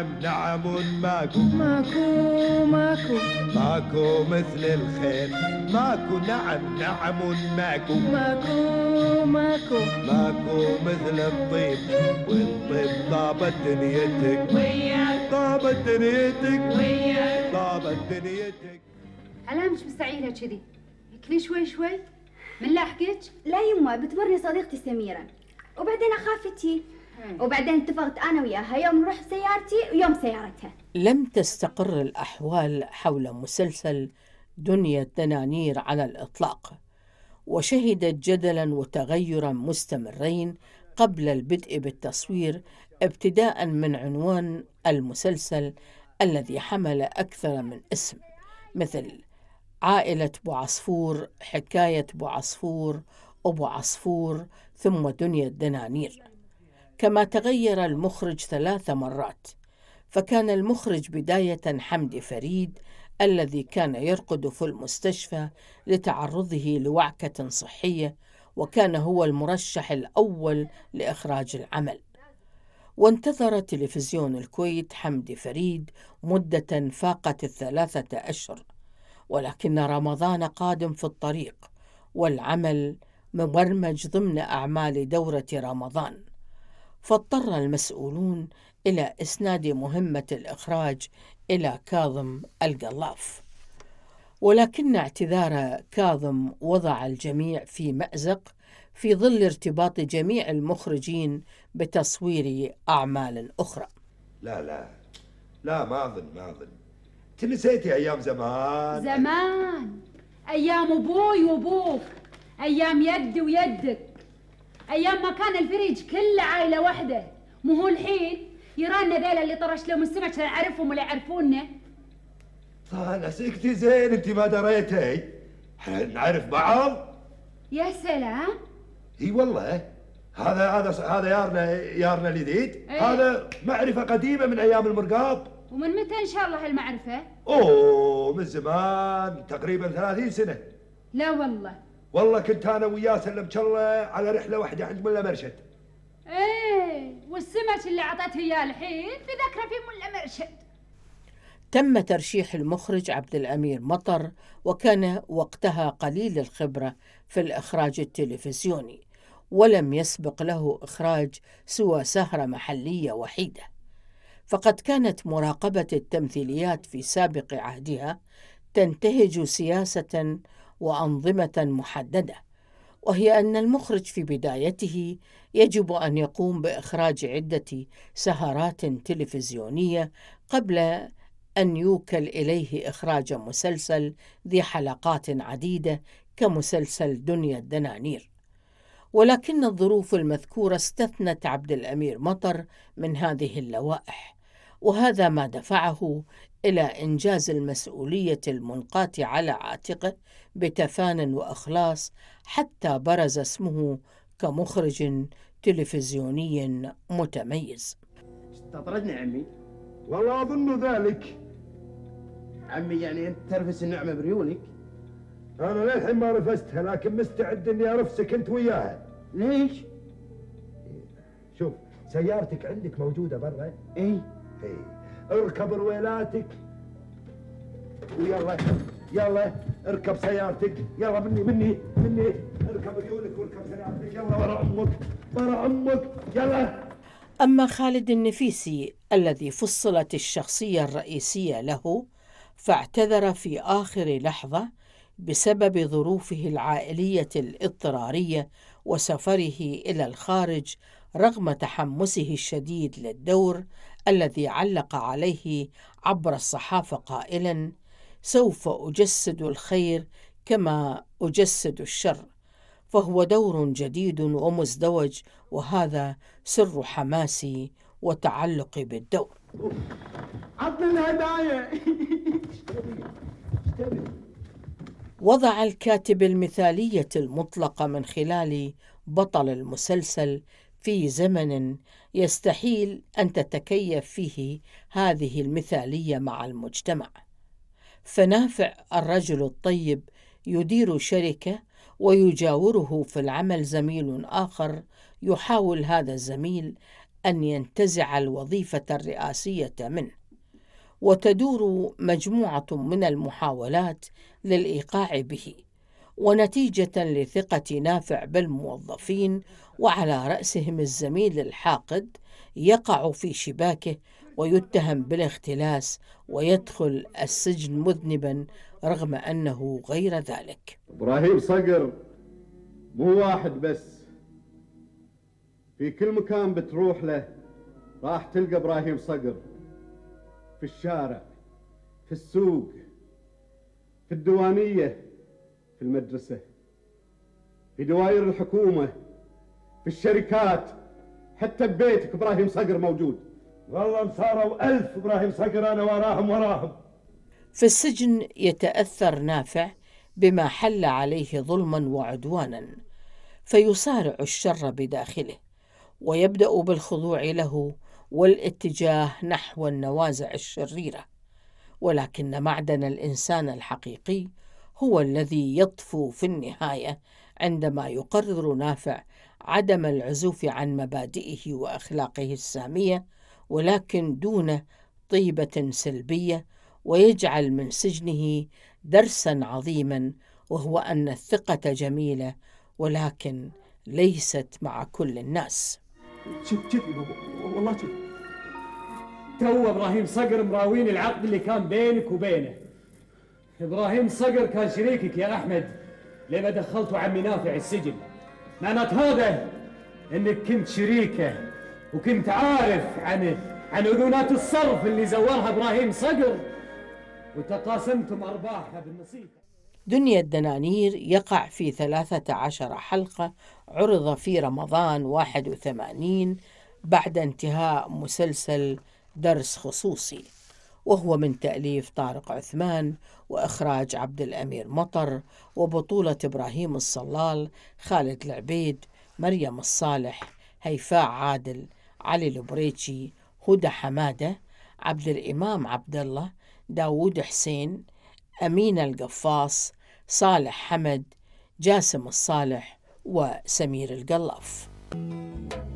نعم نعم ماكو ماكو ماكو ماكو مثل الخيل ماكو نعم نعم ماكو ماكو ماكو ماكو مثل الطيب والطيب طابت دنيتك وياك طابت دنيتك وياك طابت دنيتك انا مش مستعيله كذي يكفي شوي شوي من لاحقك لا يما بتمرني صديقتي سميره وبعدين اخافتي وبعدين اتفقت أنا وياها يوم نروح سيارتي ويوم سيارتها لم تستقر الأحوال حول مسلسل دنيا التنانير على الإطلاق وشهدت جدلا وتغيرا مستمرين قبل البدء بالتصوير ابتداء من عنوان المسلسل الذي حمل أكثر من اسم مثل عائلة بوعصفور عصفور حكاية بوعصفور عصفور أبو عصفور ثم دنيا الدنانير كما تغير المخرج ثلاث مرات فكان المخرج بداية حمدي فريد الذي كان يرقد في المستشفى لتعرضه لوعكة صحية وكان هو المرشح الأول لإخراج العمل وانتظر تلفزيون الكويت حمدي فريد مدة فاقت الثلاثة أشهر ولكن رمضان قادم في الطريق والعمل مبرمج ضمن أعمال دورة رمضان فاضطر المسؤولون إلى إسناد مهمة الإخراج إلى كاظم القلاف ولكن اعتذار كاظم وضع الجميع في مأزق في ظل ارتباط جميع المخرجين بتصوير أعمال أخرى لا لا لا ما أظن ما أظن تنسيتي أيام زمان زمان أيام أبوي وأبوك أيام يدي ويدك ايام ما كان الفريج كله عائله واحده مو هو الحين يرانا ذيلا اللي طرش لهم السمك لا اعرفهم ولا يعرفونا طال سكتي زين انت ما دريتي احنا نعرف بعض يا سلام اي والله هذا هذا هذا يارنا يارنا الجديد أيه؟ هذا معرفه قديمه من ايام المرقاب ومن متى ان شاء الله هالمعرفه؟ اوه من زمان تقريبا 30 سنه لا والله والله كنت انا وياه سلمت الله على رحله واحده عند ملا مرشد ايه والسمك اللي اعطته اياه الحين في ذكرى في ملا مرشد تم ترشيح المخرج عبد الامير مطر وكان وقتها قليل الخبره في الاخراج التلفزيوني ولم يسبق له اخراج سوى سهره محليه وحيده فقد كانت مراقبه التمثيليات في سابق عهدها تنتهج سياسه وأنظمة محددة وهي أن المخرج في بدايته يجب أن يقوم بإخراج عدة سهرات تلفزيونية قبل أن يوكل إليه إخراج مسلسل ذي حلقات عديدة كمسلسل دنيا الدنانير ولكن الظروف المذكورة استثنت عبد الأمير مطر من هذه اللوائح وهذا ما دفعه إلى إنجاز المسؤولية المنقاة على عاتقه بتفان وإخلاص حتى برز اسمه كمخرج تلفزيوني متميز استطردني عمي والله أظن ذلك عمي يعني أنت ترفس النعمة بريولك أنا للحين ما رفستها لكن مستعد إني أرفسك أنت وياها ليش؟ شوف سيارتك عندك موجودة برا؟ إيه ايه اركب رويلاتك ويلا يلا اركب سيارتك يلا مني مني مني اركب ريولك واركب سيارتك يلا ورا امك ورا امك يلا اما خالد النفيسي الذي فصلت الشخصيه الرئيسيه له فاعتذر في اخر لحظه بسبب ظروفه العائليه الاضطراريه وسفره الى الخارج رغم تحمسه الشديد للدور الذي علق عليه عبر الصحافة قائلا سوف أجسد الخير كما أجسد الشر فهو دور جديد ومزدوج وهذا سر حماسي وتعلقي بالدور الهدايا وضع الكاتب المثالية المطلقة من خلال بطل المسلسل في زمن يستحيل أن تتكيف فيه هذه المثالية مع المجتمع فنافع الرجل الطيب يدير شركة ويجاوره في العمل زميل آخر يحاول هذا الزميل أن ينتزع الوظيفة الرئاسية منه وتدور مجموعة من المحاولات للإيقاع به ونتيجة لثقة نافع بالموظفين وعلى رأسهم الزميل الحاقد يقع في شباكه ويتهم بالاختلاس ويدخل السجن مذنبا رغم أنه غير ذلك إبراهيم صقر مو واحد بس في كل مكان بتروح له راح تلقى إبراهيم صقر في الشارع في السوق في الديوانيه في المدرسة في دوائر الحكومة في الشركات حتى ببيتك ابراهيم صقر موجود والله صاروا ألف ابراهيم صقر أنا وراهم وراهم في السجن يتأثر نافع بما حل عليه ظلما وعدوانا فيصارع الشر بداخله ويبدأ بالخضوع له والاتجاه نحو النوازع الشريرة ولكن معدن الإنسان الحقيقي هو الذي يطفو في النهايه عندما يقرر نافع عدم العزوف عن مبادئه واخلاقه الساميه ولكن دون طيبه سلبيه ويجعل من سجنه درسا عظيما وهو ان الثقه جميله ولكن ليست مع كل الناس شوف شوف والله شوف تو ابراهيم صقر مراوين العقد اللي كان بينك وبينه ابراهيم صقر كان شريكك يا احمد لما دخلتوا عمي نافع السجن معنات هذا انك كنت شريكه وكنت عارف عن عن اذونات الصرف اللي زورها ابراهيم صقر وتقاسمتم ارباحها بالنصيب دنيا الدنانير يقع في 13 حلقة عرض في رمضان 81 بعد انتهاء مسلسل درس خصوصي وهو من تأليف طارق عثمان وإخراج عبد الأمير مطر وبطولة إبراهيم الصلال خالد العبيد مريم الصالح هيفاء عادل علي البريتشي هدى حمادة عبد الإمام عبد الله داوود حسين أمينة القفاص صالح حمد جاسم الصالح وسمير القلاف thank you